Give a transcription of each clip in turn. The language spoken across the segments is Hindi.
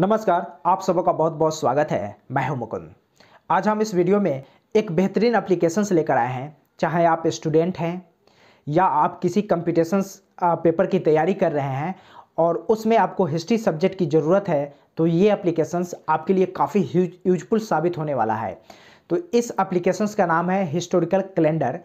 नमस्कार आप सबका बहुत बहुत स्वागत है मैं हूं मुकुंद आज हम इस वीडियो में एक बेहतरीन एप्लीकेशन लेकर आए हैं चाहे आप स्टूडेंट हैं या आप किसी कंपटीशंस पेपर की तैयारी कर रहे हैं और उसमें आपको हिस्ट्री सब्जेक्ट की ज़रूरत है तो ये एप्लीकेशंस आपके लिए काफ़ी यूजफुल साबित होने वाला है तो इस एप्लीकेशंस का नाम है हिस्टोरिकल कैलेंडर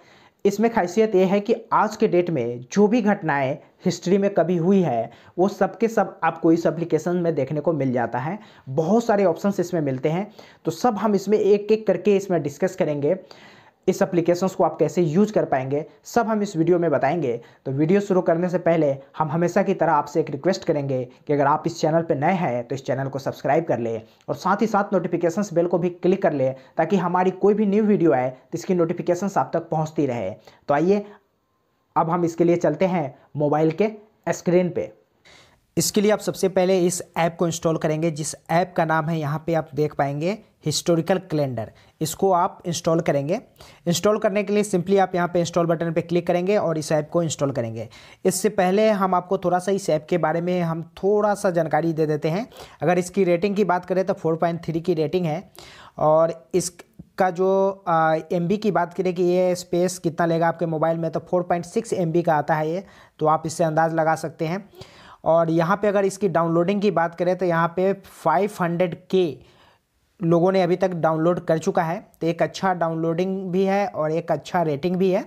इसमें खासियत ये है कि आज के डेट में जो भी घटनाएं हिस्ट्री में कभी हुई है वो सब के सब आपको इस एप्लीकेशन में देखने को मिल जाता है बहुत सारे ऑप्शंस इसमें मिलते हैं तो सब हम इसमें एक एक करके इसमें डिस्कस करेंगे इस एप्लीकेशंस को आप कैसे यूज कर पाएंगे सब हम इस वीडियो में बताएंगे तो वीडियो शुरू करने से पहले हम हमेशा की तरह आपसे एक रिक्वेस्ट करेंगे कि अगर आप इस चैनल पर नए हैं तो इस चैनल को सब्सक्राइब कर ले और साथ ही साथ नोटिफिकेशन बेल को भी क्लिक कर ले ताकि हमारी कोई भी न्यू वीडियो आए तो इसकी नोटिफिकेशन आप तक पहुँचती रहे तो आइए अब हम इसके लिए चलते हैं मोबाइल के स्क्रीन पर इसके लिए आप सबसे पहले इस ऐप को इंस्टॉल करेंगे जिस ऐप का नाम है यहाँ पे आप देख पाएंगे हिस्टोरिकल कैलेंडर इसको आप इंस्टॉल करेंगे इंस्टॉल करने के लिए सिंपली आप यहाँ पे इंस्टॉल बटन पे क्लिक करेंगे और इस ऐप को इंस्टॉल करेंगे इससे पहले हम आपको थोड़ा सा इस ऐप के बारे में हम थोड़ा सा जानकारी दे देते हैं अगर इसकी रेटिंग की बात करें तो फोर की रेटिंग है और इस का जो एम की बात करें कि ये स्पेस कितना लेगा आपके मोबाइल में तो फोर पॉइंट सिक्स का आता है ये तो आप इससे अंदाज़ लगा सकते हैं और यहाँ पे अगर इसकी डाउनलोडिंग की बात करें तो यहाँ पे 500 के लोगों ने अभी तक डाउनलोड कर चुका है तो एक अच्छा डाउनलोडिंग भी है और एक अच्छा रेटिंग भी है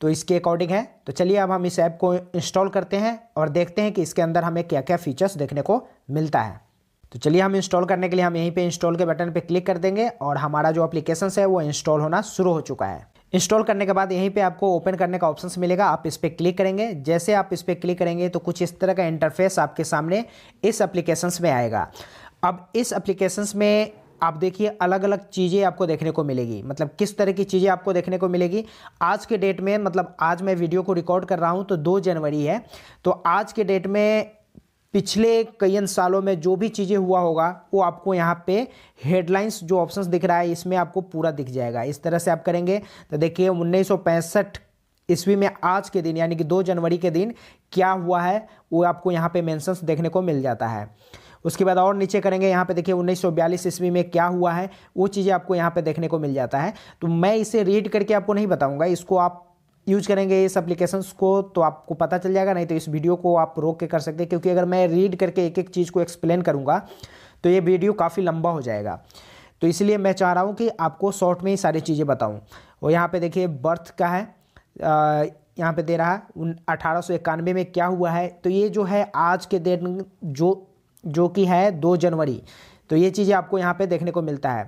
तो इसके अकॉर्डिंग है तो चलिए अब हम इस ऐप को इंस्टॉल करते हैं और देखते हैं कि इसके अंदर हमें क्या क्या फीचर्स देखने को मिलता है तो चलिए हम इंस्टॉल करने के लिए हम यहीं पे इंस्टॉल के बटन पे क्लिक कर देंगे और हमारा जो एप्लीकेशन है वो इंस्टॉल होना शुरू हो चुका है इंस्टॉल करने के बाद यहीं पे आपको ओपन करने का ऑप्शन मिलेगा आप इस पर क्लिक करेंगे जैसे आप इस पर क्लिक करेंगे तो कुछ इस तरह का इंटरफेस आपके सामने इस एप्लीकेशंस में आएगा अब इस एप्लीकेशंस में आप देखिए अलग अलग चीज़ें आपको देखने को मिलेगी मतलब किस तरह की चीज़ें आपको देखने को मिलेगी आज के डेट में मतलब आज मैं वीडियो को रिकॉर्ड कर रहा हूँ तो दो जनवरी है तो आज के डेट में पिछले कई सालों में जो भी चीज़ें हुआ होगा वो आपको यहाँ पे हेडलाइंस जो ऑप्शंस दिख रहा है इसमें आपको पूरा दिख जाएगा इस तरह से आप करेंगे तो देखिए उन्नीस ईस्वी में आज के दिन यानी कि 2 जनवरी के दिन क्या हुआ है वो आपको यहाँ पे मेंशंस देखने को मिल जाता है उसके बाद और नीचे करेंगे यहाँ पे देखिए 1942 ईस्वी में क्या हुआ है वो चीज़ें आपको यहाँ पे देखने को मिल जाता है तो मैं इसे रीड करके आपको नहीं बताऊंगा इसको आप यूज करेंगे इस अप्लीकेशन को तो आपको पता चल जाएगा नहीं तो इस वीडियो को आप रोक के कर सकते हैं क्योंकि अगर मैं रीड करके एक एक चीज़ को एक्सप्लेन करूँगा तो ये वीडियो काफ़ी लंबा हो जाएगा तो इसलिए मैं चाह रहा हूँ कि आपको शॉर्ट में ही सारी चीज़ें बताऊँ और यहाँ पर देखिए बर्थ का है यहाँ पे दे रहा है उन अठारह में क्या हुआ है तो ये जो है आज के दिन जो जो कि है दो जनवरी तो ये चीज़ें आपको यहाँ पे देखने को मिलता है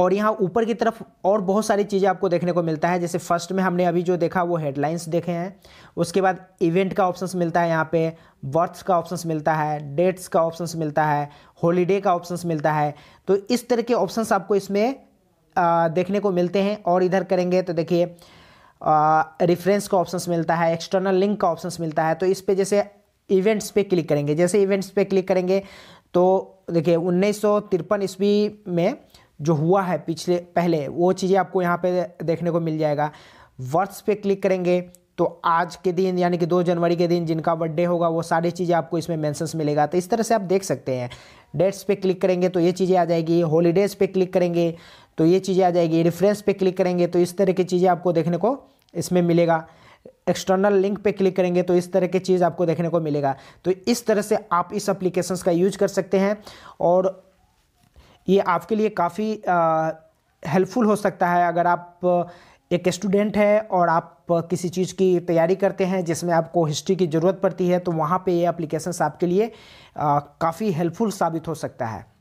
और यहाँ ऊपर की तरफ और बहुत सारी चीज़ें आपको देखने को मिलता है जैसे फर्स्ट में हमने अभी जो देखा वो हेडलाइंस देखे हैं उसके बाद इवेंट का ऑप्शंस मिलता है यहाँ पे बर्थ्स का ऑप्शंस मिलता है डेट्स का ऑप्शंस मिलता है हॉलीडे का ऑप्शंस मिलता है तो इस तरह के ऑप्शंस आपको इसमें आ, देखने को मिलते हैं और इधर करेंगे तो देखिए रेफरेंस का ऑप्शंस मिलता है एक्सटर्नल लिंक का ऑप्शंस मिलता है तो इस पर जैसे इवेंट्स पर क्लिक करेंगे जैसे इवेंट्स पर क्लिक करेंगे तो देखिए उन्नीस ईस्वी में जो हुआ है पिछले पहले वो चीज़ें आपको यहाँ पे देखने को मिल जाएगा वर्ष पे क्लिक करेंगे तो आज के दिन यानी कि दो जनवरी के दिन जिनका बर्थडे होगा वो सारी चीज़ें आपको इसमें मैंसन्स मिलेगा तो इस तरह से आप देख सकते हैं डेट्स पे क्लिक करेंगे तो ये चीज़ें आ जाएगी हॉलीडेज़ पे क्लिक करेंगे तो ये चीज़ें आ जाएगी रिफ्रेंस पे क्लिक करेंगे तो इस तरह की चीज़ें आपको देखने को इसमें मिलेगा एक्सटर्नल लिंक पे क्लिक करेंगे तो इस तरह की चीज़ आपको देखने को मिलेगा तो इस तरह से आप इस अप्लीकेशन का यूज कर सकते हैं और ये आपके लिए काफ़ी हेल्पफुल हो सकता है अगर आप एक स्टूडेंट है और आप किसी चीज़ की तैयारी करते हैं जिसमें आपको हिस्ट्री की ज़रूरत पड़ती है तो वहाँ पे ये अप्लीकेशन आपके लिए काफ़ी हेल्पफुल साबित हो सकता है